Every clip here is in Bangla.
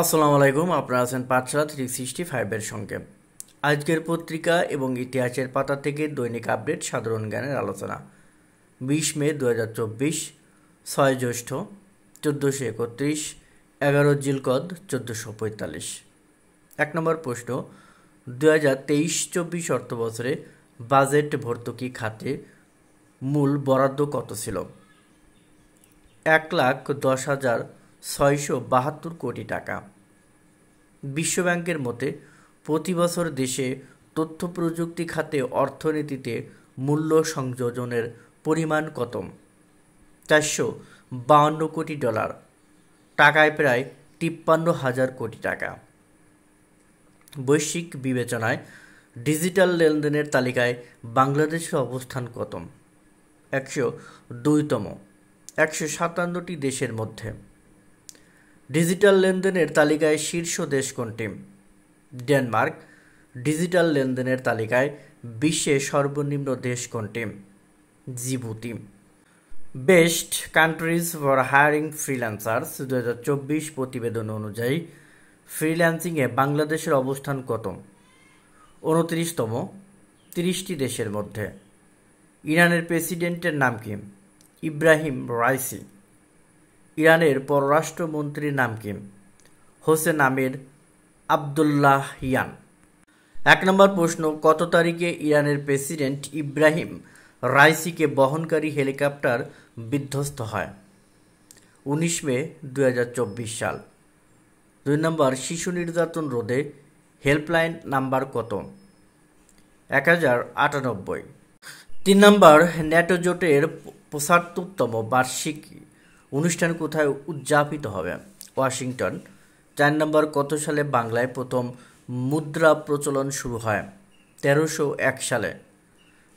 আসসালামু আলাইকুম আপনারা আছেন পাঁচশা থ্রি সিক্সটি ফাইভের সঙ্গে আজকের পত্রিকা এবং ইতিহাসের পাতা থেকে দৈনিক আপডেট সাধারণ জ্ঞানের আলোচনা বিশ মে দু হাজার চব্বিশ ছয় জ্যৈষ্ঠ চোদ্দোশো একত্রিশ এগারো জিলকদ চোদ্দোশো পঁয়তাল্লিশ এক নম্বর প্রশ্ন দু হাজার তেইশ চব্বিশ অর্থবছরে বাজেট ভর্তুকি খাতে মূল বরাদ্দ কত ছিল এক লাখ দশ হাজার ছয়শো বাহাত্তর কোটি টাকা বিশ্বব্যাংকের মতে প্রতি বছর দেশে তথ্য প্রযুক্তি খাতে অর্থনীতিতে মূল্য সংযোজনের পরিমাণ কত চারশো বাহান্ন কোটি ডলার টাকায় প্রায় তিপ্পান্ন হাজার কোটি টাকা বৈশ্বিক বিবেচনায় ডিজিটাল লেনদেনের তালিকায় বাংলাদেশের অবস্থান কত একশো দুইতম একশো সাতান্নটি দেশের মধ্যে ডিজিটাল লেনদেনের তালিকায় শীর্ষ দেশ কোনটি ডেনমার্ক ডিজিটাল লেনদেনের তালিকায় বিশ্বে সর্বনিম্ন দেশ কোনটি Djibouti best countries for hiring freelancers দু হাজার চব্বিশ প্রতিবেদন অনুযায়ী ফ্রিল্যান্সিংয়ে বাংলাদেশের অবস্থান কত উনত্রিশতম তিরিশটি দেশের মধ্যে ইরানের প্রেসিডেন্টের নাম কি ইব্রাহিম রাইসি ইরানের পররাষ্ট্রমন্ত্রীর নাম কি হোসেন আমির ইয়ান এক নম্বর প্রশ্ন কত তারিখে ইরানের প্রেসিডেন্ট ইব্রাহিম রাইসিকে বহনকারী হেলিকপ্টার বিধ্বস্ত হয় উনিশ মে দু সাল দুই নম্বর শিশু নির্যাতন রোধে হেল্পলাইন নাম্বার কত এক হাজার আটানব্বই তিন নম্বর ন্যাটো জোটের পঁচাত্তরতম বার্ষিকী অনুষ্ঠান কোথায় উদযাপিত হবে ওয়াশিংটন চার নম্বর কত সালে বাংলায় প্রথম মুদ্রা প্রচলন শুরু হয় তেরোশো এক সালে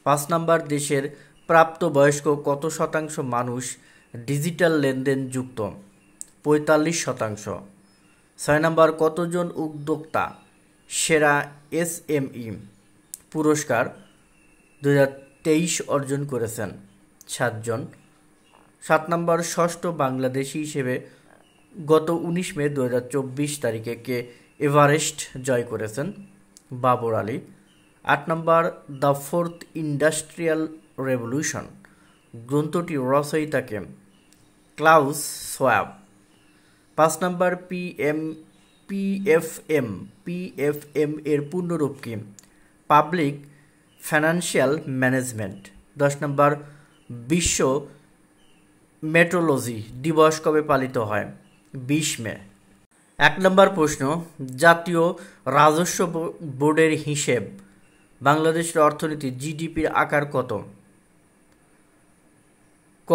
পাঁচ নম্বর দেশের প্রাপ্তবয়স্ক কত শতাংশ মানুষ ডিজিটাল লেনদেন যুক্ত পঁয়তাল্লিশ শতাংশ ছয় নম্বর কতজন উদ্যোক্তা সেরা এস এম ই পুরস্কার দু অর্জন করেছেন সাতজন সাত নম্বর ষষ্ঠ বাংলাদেশি হিসেবে গত উনিশ মে দু তারিখে কে এভারেস্ট জয় করেছেন বাবর আলী আট নম্বর দ্য ফোর্থ ইন্ডাস্ট্রিয়াল রেভলিউশন গ্রন্থটি রচয়িতাকে ক্লাউস সোয়াব পাঁচ নম্বর P M P F M P F M এর পূর্ণরূপ কি পাবলিক ফাইন্যান্সিয়াল ম্যানেজমেন্ট দশ নম্বর বিশ্ব মেট্রোলজি দিবস কবে পালিত হয় বিশ মে এক নম্বর প্রশ্ন জাতীয় রাজস্ব বোর্ডের হিসেব বাংলাদেশের অর্থনীতি জিডিপির আকার কত ক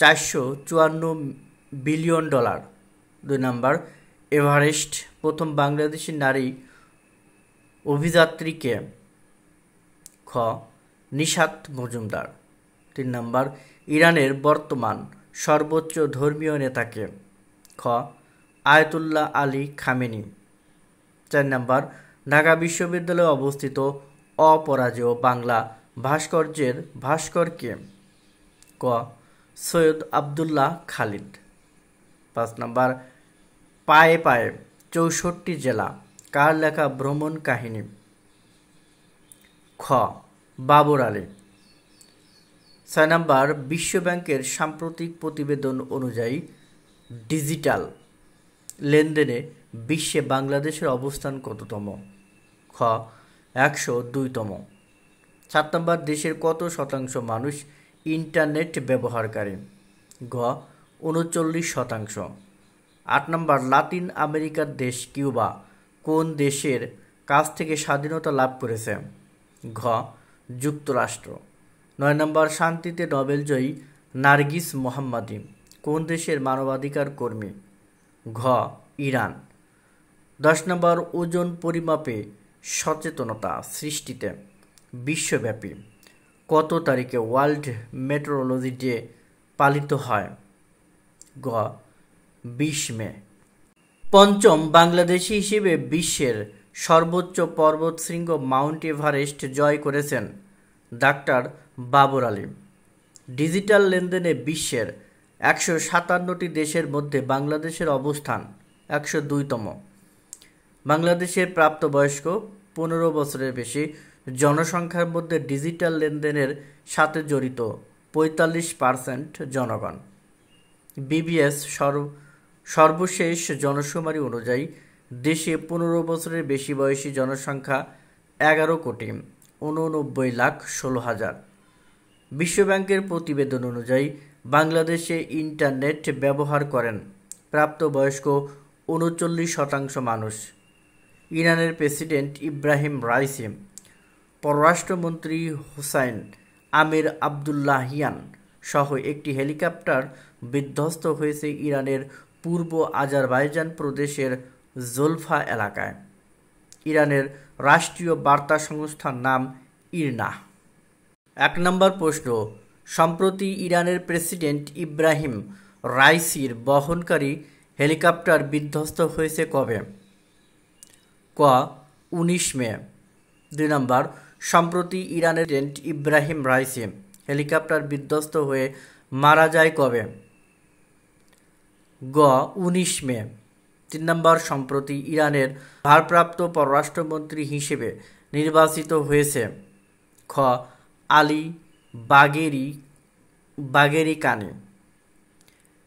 চারশো চুয়ান্ন বিলিয়ন ডলার দুই নম্বর এভারেস্ট প্রথম বাংলাদেশি নারী অভিযাত্রীকে খ নিশাত মজুমদার তিন নম্বর ইরানের বর্তমান সর্বোচ্চ ধর্মীয় নেতাকে খ আয়তুল্লাহ আলী খামেনি চার নম্বর ঢাকা বিশ্ববিদ্যালয়ে অবস্থিত অপরাজেয় বাংলা ভাস্কর্যের ভাস্করকে ক সৈয়দ আবদুল্লাহ খালিদ পাঁচ নম্বর পায়ে পায়ে চৌষট্টি জেলা কার লেখা ভ্রমণ কাহিনী খ বাবর আলী ছয় বিশ্ব বিশ্বব্যাংকের সাম্প্রতিক প্রতিবেদন অনুযায়ী ডিজিটাল লেনদেনে বিশ্বে বাংলাদেশের অবস্থান কততম খ একশো দুইতম সাত নম্বর দেশের কত শতাংশ মানুষ ইন্টারনেট ব্যবহারকারী গ উনচল্লিশ শতাংশ আট নম্বর লাতিন আমেরিকার দেশ কিউবা কোন দেশের কাছ থেকে স্বাধীনতা লাভ করেছে ঘ যুক্তরাষ্ট্র নয় নম্বর শান্তিতে নোবেলজয়ী নার্গিস মোহাম্মদি কোন দেশের মানবাধিকার কর্মী ঘ ইরান দশ নম্বর ওজন পরিমাপে সচেতনতা সৃষ্টিতে বিশ্বব্যাপী কত তারিখে ওয়ার্ল্ড মেট্রোলজি ডে পালিত হয় গ বিশ মে পঞ্চম বাংলাদেশি হিসেবে বিশ্বের সর্বোচ্চ পর্বত শৃঙ্গ মাউন্ট এভারেস্ট জয় করেছেন ডাক্তার বাবর আলিম ডিজিটাল লেনদেনে বিশ্বের একশো সাতান্নটি দেশের মধ্যে বাংলাদেশের অবস্থান একশো দুইতম বাংলাদেশের প্রাপ্তবয়স্ক পনেরো বছরের বেশি জনসংখ্যার মধ্যে ডিজিটাল লেনদেনের সাথে জড়িত পঁয়তাল্লিশ পার্সেন্ট জনগণ বিবিএস সর্বশেষ জনশুমারি অনুযায়ী দেশে পনেরো বছরের বেশি বয়সী জনসংখ্যা এগারো কোটি উননব্বই লাখ ষোলো হাজার বিশ্বব্যাংকের প্রতিবেদন অনুযায়ী বাংলাদেশে ইন্টারনেট ব্যবহার করেন প্রাপ্তবয়স্ক উনচল্লিশ শতাংশ মানুষ ইরানের প্রেসিডেন্ট ইব্রাহিম রাইসি পররাষ্ট্রমন্ত্রী হোসাইন আমির আবদুল্লাহিয়ান সহ একটি হেলিকপ্টার বিধ্বস্ত হয়েছে ইরানের পূর্ব আজারবাইজান প্রদেশের জোলফা এলাকায় ইরানের রাষ্ট্রীয় বার্তা সংস্থার নাম ইরনাহ এক নম্বর প্রশ্ন সম্প্রতি ইরানের প্রেসিডেন্ট ইব্রাহিম রাইসির বহনকারী হেলিকপ্টার বিধ্বস্ত হয়েছে কবে ক উনিশ মে দুই নম্বর সম্প্রতি ইরানের প্রেসিডেন্ট ইব্রাহিম রাইসি হেলিকপ্টার বিধ্বস্ত হয়ে মারা যায় কবে গ উনিশ মে তিন নম্বর সম্প্রতি ইরানের ভারপ্রাপ্ত পররাষ্ট্রমন্ত্রী হিসেবে নির্বাচিত হয়েছে খ আলী বাগেরি বাগেরি কানে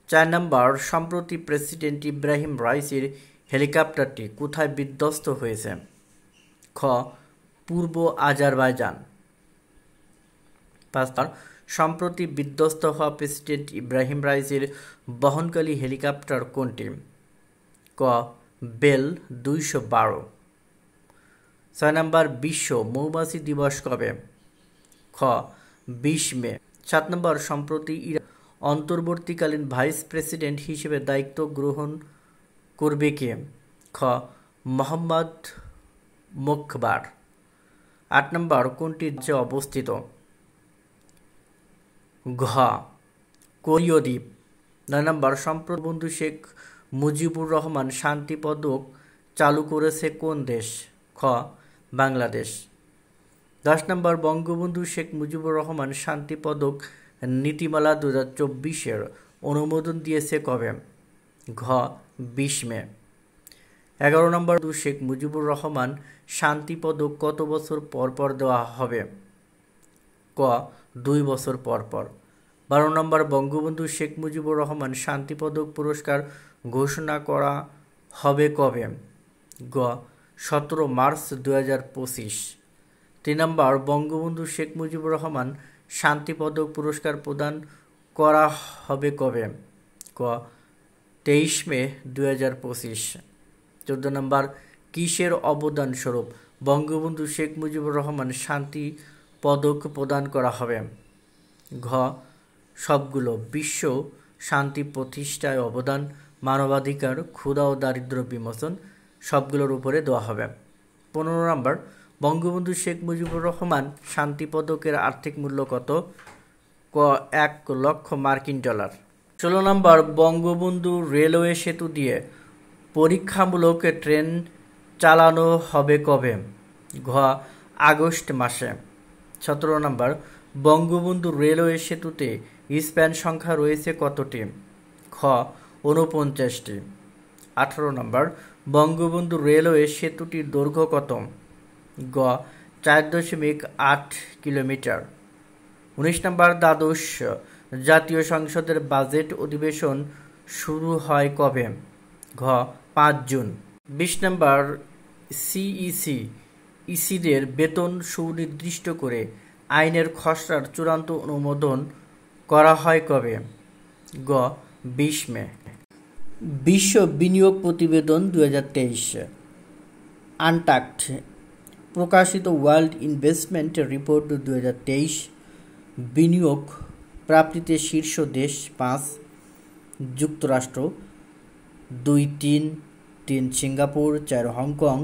চার নম্বর সম্প্রতি প্রেসিডেন্ট ইব্রাহিম রাইসির হেলিকপ্টারটি কোথায় বিধ্বস্ত হয়েছে খ পূর্ব আজারবাইজান পাঁচ সম্প্রতি বিধ্বস্ত হওয়া প্রেসিডেন্ট ইব্রাহিম রাইসির বহনকালী হেলিকপ্টার কোনটি ক বেল দুইশো বারো ছয় নম্বর বিশ্ব মৌমাছি দিবস কবে খ বিশ মে সাত নম্বর সম্প্রতি ইরা অন্তর্বর্তীকালীন ভাইস প্রেসিডেন্ট হিসেবে দায়িত্ব গ্রহণ করবে কে খ মোহাম্মদ মুখবার আট নম্বর কোনটি যে অবস্থিত ঘ কোরীয় দ্বীপ নয় নম্বর বন্ধু শেখ মুজিবুর রহমান শান্তি পদক চালু করেছে কোন দেশ খ বাংলাদেশ দশ নম্বর বঙ্গবন্ধু শেখ মুজিবুর রহমান শান্তি পদক নীতিমালা দু হাজার চব্বিশের অনুমোদন দিয়েছে কবে ঘ বিশ মে এগারো নম্বর দু শেখ মুজিবুর রহমান শান্তি পদক কত বছর পর পর দেওয়া হবে ক দুই বছর পর পর বারো নম্বর বঙ্গবন্ধু শেখ মুজিবুর রহমান শান্তি পদক পুরস্কার ঘোষণা করা হবে কবে গ সতেরো মার্চ দু হাজার পঁচিশ তিন নম্বর বঙ্গবন্ধু শেখ মুজিবুর রহমান শান্তি পদক পুরস্কার প্রদান করা হবে কবে ক তেইশ মে দু হাজার পঁচিশ চোদ্দ নম্বর কিসের অবদান স্বরূপ বঙ্গবন্ধু শেখ মুজিবুর রহমান শান্তি পদক প্রদান করা হবে ঘ সবগুলো বিশ্ব শান্তি প্রতিষ্ঠায় অবদান মানবাধিকার ক্ষুধা ও দারিদ্র বিমোচন সবগুলোর উপরে দেওয়া হবে পনেরো নম্বর বঙ্গবন্ধু শেখ মুজিবুর রহমান শান্তি পদকের আর্থিক মূল্য কত ক এক লক্ষ মার্কিন ডলার ষোলো নম্বর বঙ্গবন্ধু রেলওয়ে সেতু দিয়ে পরীক্ষামূলক ট্রেন চালানো হবে কবে ঘ আগস্ট মাসে সতেরো নম্বর বঙ্গবন্ধু রেলওয়ে সেতুতে স্প্যান সংখ্যা রয়েছে কতটি খ ঊনপঞ্চাশটি আঠারো নম্বর বঙ্গবন্ধু রেলওয়ে সেতুটির দৈর্ঘ্য কত গ চার দশমিক আট কিলোমিটার উনিশ নম্বর দ্বাদশ জাতীয় সংসদের বাজেট অধিবেশন শুরু হয় কবে ঘ পাঁচ জুন বিশ নম্বর সিইসি ইসিদের বেতন সুনির্দিষ্ট করে আইনের খসড়ার চূড়ান্ত অনুমোদন করা হয় কবে গ বিশ মে বিশ্ব বিনিয়োগ প্রতিবেদন দু হাজার তেইশ আন্টাক্ট প্রকাশিত ওয়ার্ল্ড ইনভেস্টমেন্ট রিপোর্ট দু বিনিয়োগ প্রাপ্তিতে শীর্ষ দেশ পাঁচ যুক্তরাষ্ট্র দুই তিন তিন সিঙ্গাপুর চার হংকং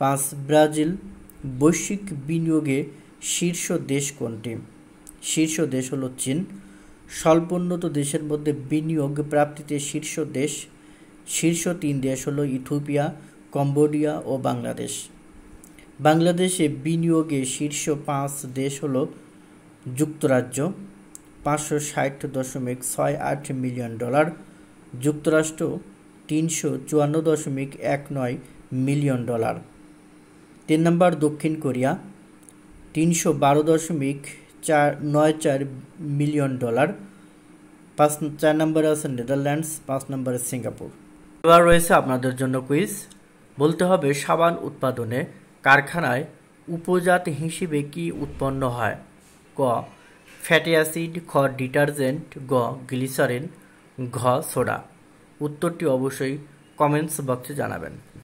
পাঁচ ব্রাজিল বৈশ্বিক বিনিয়োগে শীর্ষ দেশ কোনটি শীর্ষ দেশ হলো চীন স্বল্পোন্নত দেশের মধ্যে বিনিয়োগ প্রাপ্তিতে শীর্ষ দেশ শীর্ষ তিন দেশ হলো ইথিওপিয়া কম্বোডিয়া ও বাংলাদেশ বাংলাদেশে বিনিয়োগে শীর্ষ পাঁচ দেশ হলো যুক্তরাজ্য পাঁচশো ষাট দশমিক ছয় আট মিলিয়ন ডলার যুক্তরাষ্ট্র তিনশো চুয়ান্ন দশমিক এক নয় মিলিয়ন ডলার তিন নম্বর দক্ষিণ কোরিয়া তিনশো বারো দশমিক চার নয় চার মিলিয়ন ডলার পাঁচ চার নম্বর আছে নেদারল্যান্ডস পাঁচ নম্বরে সিঙ্গাপুর এবার রয়েছে আপনাদের জন্য কুইজ বলতে হবে সাবান উৎপাদনে কারখানায় উপজাত হিসেবে কি উৎপন্ন হয় ক ফ্যাটি অ্যাসিড খ ডিটারজেন্ট গ গ্লিসারিন ঘ সোডা উত্তরটি অবশ্যই কমেন্টস বক্সে জানাবেন